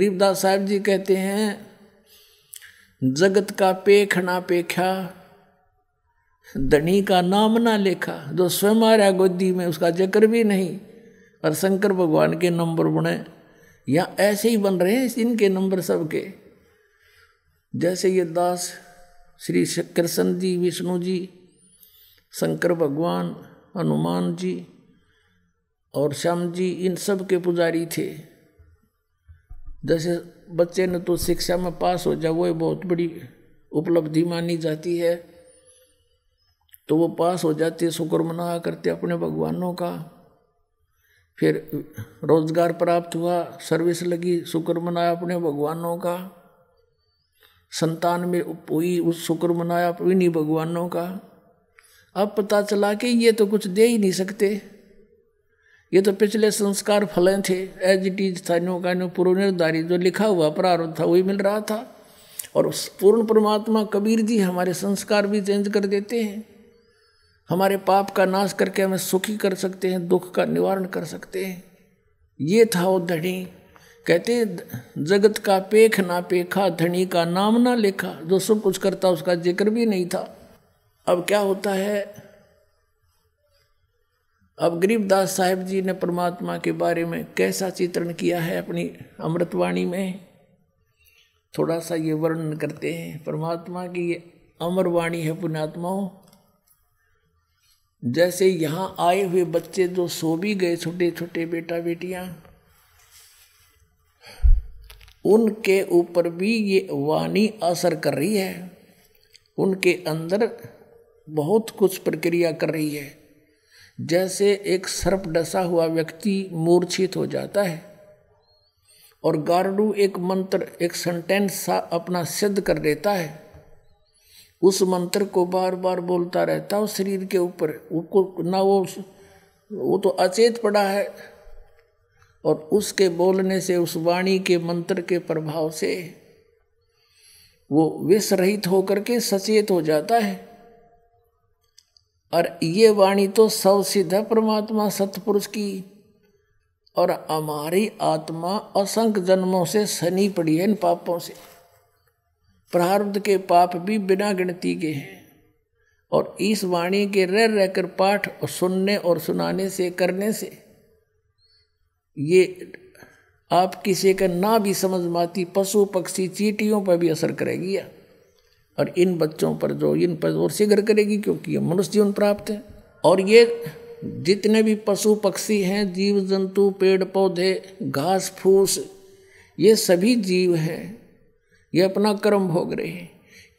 गरीबदास साहब जी कहते हैं जगत का पेख ना पेख्या धनी का नाम ना लेखा जो स्वयं आ रहा गोदी में उसका जिक्र भी नहीं और शंकर भगवान के नंबर बने या ऐसे ही बन रहे हैं इनके नंबर सबके जैसे ये दास श्री कृष्ण जी विष्णु जी शंकर भगवान हनुमान जी और श्याम जी इन सब के पुजारी थे जैसे बच्चे ने तो शिक्षा में पास हो जाए वो बहुत बड़ी उपलब्धि मानी जाती है तो वो पास हो जाती है शुक्र मनाया करते अपने भगवानों का फिर रोजगार प्राप्त हुआ सर्विस लगी शुक्र मनाया अपने भगवानों का संतान में हुई उस शुक्र मनाया इन्हीं भगवानों का अब पता चला कि ये तो कुछ दे ही नहीं सकते ये तो पिछले संस्कार फलें थे एज इट इज था का नो पूर्वनिर्धारित जो लिखा हुआ प्रारूप था वही मिल रहा था और उस पूर्ण परमात्मा कबीर जी हमारे संस्कार भी चेंज कर देते हैं हमारे पाप का नाश करके हमें सुखी कर सकते हैं दुख का निवारण कर सकते हैं ये था वो धनी कहते जगत का पेख ना पेखा धनी का नाम ना लेखा जो सब कुछ करता उसका जिक्र भी नहीं था अब क्या होता है अब गरीबदास साहेब जी ने परमात्मा के बारे में कैसा चित्रण किया है अपनी अमृतवाणी में थोड़ा सा ये वर्णन करते हैं परमात्मा की ये अमर वाणी है पुणात्माओं जैसे यहाँ आए हुए बच्चे जो सो भी गए छोटे छोटे बेटा बेटियाँ उनके ऊपर भी ये वाणी असर कर रही है उनके अंदर बहुत कुछ प्रक्रिया कर रही है जैसे एक सर्प डसा हुआ व्यक्ति मूर्छित हो जाता है और गार्डू एक मंत्र एक सेंटेंस सा अपना सिद्ध कर देता है उस मंत्र को बार बार बोलता रहता है शरीर के ऊपर उसको ना वो वो तो अचेत पड़ा है और उसके बोलने से उस वाणी के मंत्र के प्रभाव से वो विष रहित होकर के सचेत हो जाता है और ये वाणी तो सब सिद्ध परमात्मा सतपुरुष की और हमारी आत्मा असंख्य जन्मों से सनी पड़ी है इन पापों से प्रारब्ध के पाप भी बिना गिनती के हैं और इस वाणी के रह रहकर पाठ और सुनने और सुनाने से करने से ये आप किसी का ना भी समझ में आती पशु पक्षी चीटियों पर भी असर करेगी या और इन बच्चों पर जो इन पर और शीघ्र करेगी क्योंकि ये मनुष्य जीवन प्राप्त है और ये जितने भी पशु पक्षी हैं जीव जंतु पेड़ पौधे घास फूस ये सभी जीव हैं ये अपना कर्म भोग रहे हैं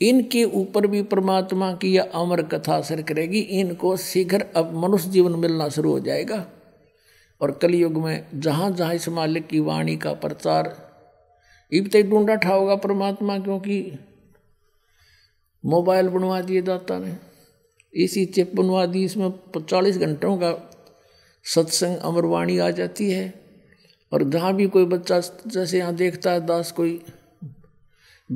इनके ऊपर भी परमात्मा की यह अमर कथा असर करेगी इनको शीघ्र अब मनुष्य जीवन मिलना शुरू हो जाएगा और कलयुग में जहाँ जहाँ इस मालिक की वाणी का प्रचार इब तक ढूंढा ठा होगा परमात्मा क्योंकि मोबाइल बनवा दिए दाता ने इसी चिप बनवा दी इसमें चालीस घंटों का सत्संग अमरवाणी आ जाती है और जहाँ भी कोई बच्चा जैसे यहाँ देखता है दास कोई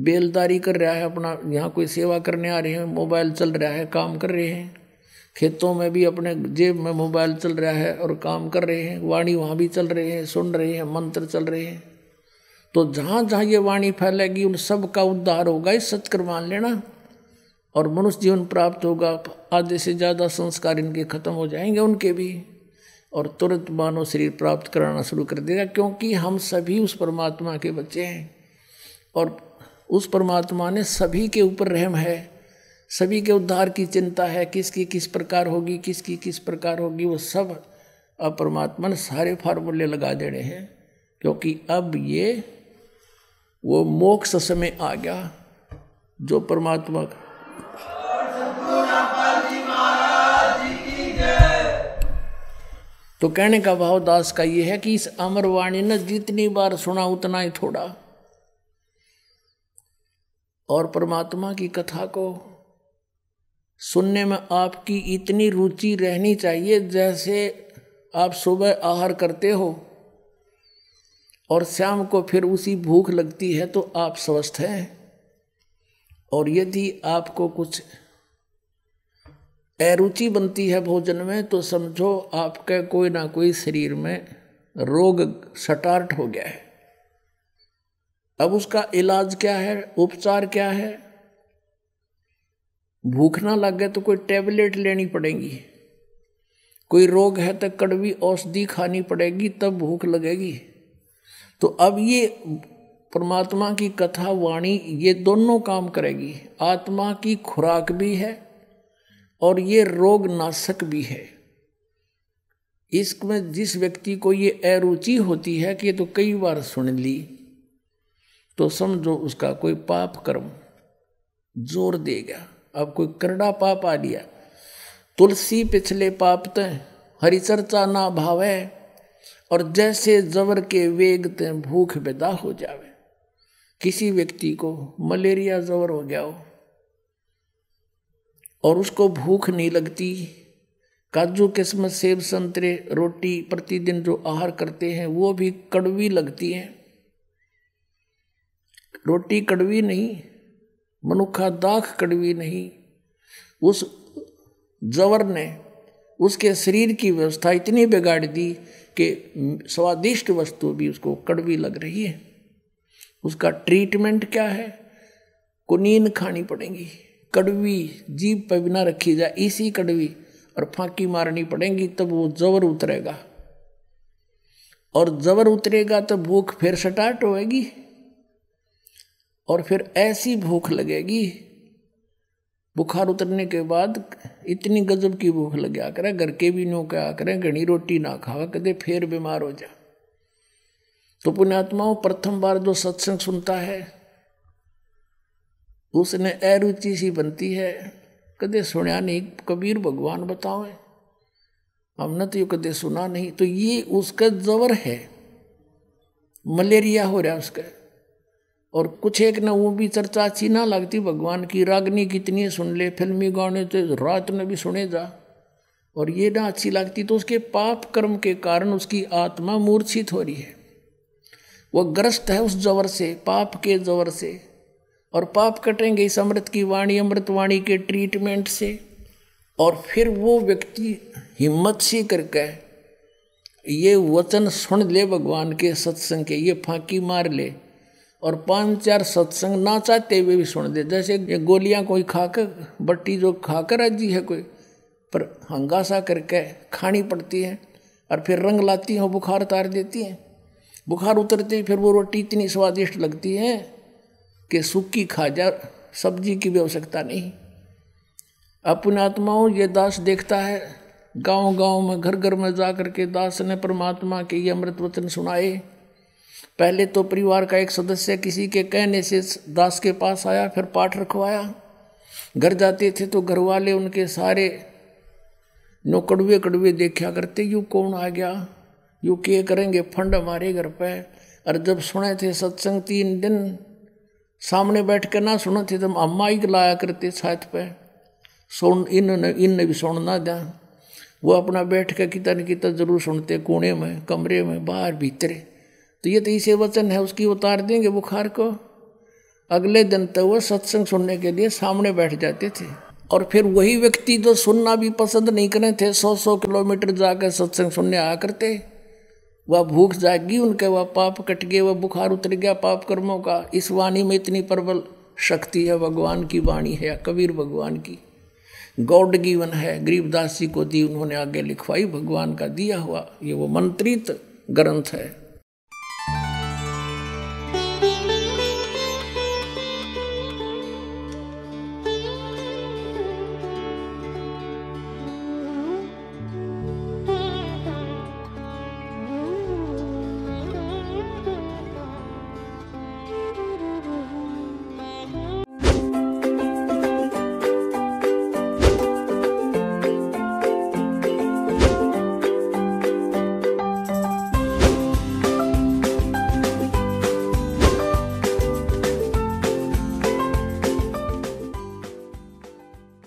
बेलदारी कर रहा है अपना यहाँ कोई सेवा करने आ रहे हैं मोबाइल चल रहा है काम कर रहे हैं खेतों में भी अपने जेब में मोबाइल चल रहा है और काम कर रहे हैं वाणी वहाँ भी चल रहे हैं सुन रहे हैं मंत्र चल रहे हैं तो जहाँ जहाँ ये वाणी फैलेगी उन सब का उद्धार होगा इस सत्कर्मान लेना और मनुष्य जीवन प्राप्त होगा आधे से ज़्यादा संस्कार इनके खत्म हो जाएंगे उनके भी और तुरंत मानव शरीर प्राप्त कराना शुरू कर देगा क्योंकि हम सभी उस परमात्मा के बच्चे हैं और उस परमात्मा ने सभी के ऊपर रहम है सभी के उद्धार की चिंता है किसकी किस प्रकार होगी किसकी किस प्रकार होगी वो सब अब परमात्मा ने सारे फार्मूले लगा देने हैं क्योंकि अब ये वो मोक्ष समय आ गया जो परमात्मा तो कहने का भाव दास का यह है कि इस अमरवाणी ने जितनी बार सुना उतना ही थोड़ा और परमात्मा की कथा को सुनने में आपकी इतनी रुचि रहनी चाहिए जैसे आप सुबह आहार करते हो और शाम को फिर उसी भूख लगती है तो आप स्वस्थ हैं और यदि आपको कुछ अरुचि बनती है भोजन में तो समझो आपके कोई ना कोई शरीर में रोग सटार्ट हो गया है अब उसका इलाज क्या है उपचार क्या है भूख ना लग गए तो कोई टेबलेट लेनी पड़ेगी कोई रोग है तो कड़वी औषधि खानी पड़ेगी तब भूख लगेगी तो अब ये परमात्मा की कथा वाणी ये दोनों काम करेगी आत्मा की खुराक भी है और ये रोग नाशक भी है इसमें जिस व्यक्ति को ये अरुचि होती है कि ये तो कई बार सुन ली तो समझो उसका कोई पाप कर्म जोर देगा अब कोई करड़ा पाप आ लिया तुलसी पिछले पाप ते हरिचर्चा ना भावे और जैसे जबर के वेग ते भूख बेदा हो जावे किसी व्यक्ति को मलेरिया जबर हो गया हो और उसको भूख नहीं लगती काजू किस्मत सेब संतरे रोटी प्रतिदिन जो आहार करते हैं वो भी कड़वी लगती है रोटी कड़वी नहीं मनुखा दाख कड़वी नहीं उस जवर ने उसके शरीर की व्यवस्था इतनी बिगाड़ दी कि स्वादिष्ट वस्तु भी उसको कड़वी लग रही है उसका ट्रीटमेंट क्या है कुनीन खानी पड़ेगी कड़वी जीप पर बिना रखी जाए इसी कड़वी और फांकी मारनी पड़ेगी तब वो जबर उतरेगा और जबर उतरेगा तो भूख फिर स्टार्ट होएगी और फिर ऐसी भूख लगेगी बुखार उतरने के बाद इतनी गजब की भूख लग आ करें घर के भी नो क्या करें घनी रोटी ना खावा कदे फिर बीमार हो जा तो पुण्यात्माओं प्रथम बार जो सत्संग सुनता है उसने अरुचि सी बनती है कदे सुनया नहीं कबीर भगवान बताओ हमने तो ये कदे सुना नहीं तो ये उसका जबर है मलेरिया हो रहा उसका और कुछ एक ना वो भी चर्चा अच्छी ना लगती भगवान की रागनी कितनी सुन ले फिल्मी गाने तो रात में भी सुने जा और ये ना अच्छी लगती तो उसके पाप कर्म के कारण उसकी आत्मा मूर्छित हो रही है वह ग्रस्त है उस जबर से पाप के जवर से और पाप कटेंगे इस अमृत की वाणी अमृत वाणी के ट्रीटमेंट से और फिर वो व्यक्ति हिम्मत सी करके ये वचन सुन ले भगवान के सत्संग के ये फांकी मार ले और पांच चार सत्संग ना चाहते हुए भी सुन दे जैसे गोलियां कोई खाकर बट्टी जो खाकर राजी है कोई पर हंगासा करके खानी पड़ती है और फिर रंग लाती है बुखार उतार देती हैं बुखार उतरते ही फिर वो रोटी इतनी स्वादिष्ट लगती है कि सूखी खाजा सब्जी की भी आवश्यकता नहीं अपने आत्माओं ये दास देखता है गांव गांव में घर घर में जा कर के दास ने परमात्मा के ये अमृत वचन सुनाए पहले तो परिवार का एक सदस्य किसी के कहने से दास के पास आया फिर पाठ रखवाया घर जाते थे तो घर वाले उनके सारे नो कड़वे कड़वे देखा करते यू कौन आ गया यू के करेंगे फंड हमारे घर पर और जब सुने थे सत्संग तीन दिन सामने बैठ के ना सुनो थे तो अम्मा ही लाया करते साथ पे सुन इन इन भी सुन ना दिया वो अपना बैठ के कितना न कितना जरूर सुनते कोने में कमरे में बाहर भीतरे तो ये तो इसे वचन है उसकी उतार देंगे बुखार को अगले दिन तक तो वो सत्संग सुनने के लिए सामने बैठ जाते थे और फिर वही व्यक्ति जो सुनना भी पसंद नहीं करे थे सौ सौ किलोमीटर जाकर सत्संग सुनने आ करते वह भूख जागी उनके वह पाप कट गए वह बुखार उतर गया पाप कर्मों का इस वाणी में इतनी प्रबल शक्ति है भगवान की वाणी है कबीर भगवान की गॉड गिवन है गरीबदास जी को दी उन्होंने आगे लिखवाई भगवान का दिया हुआ ये वो मंत्रित ग्रंथ है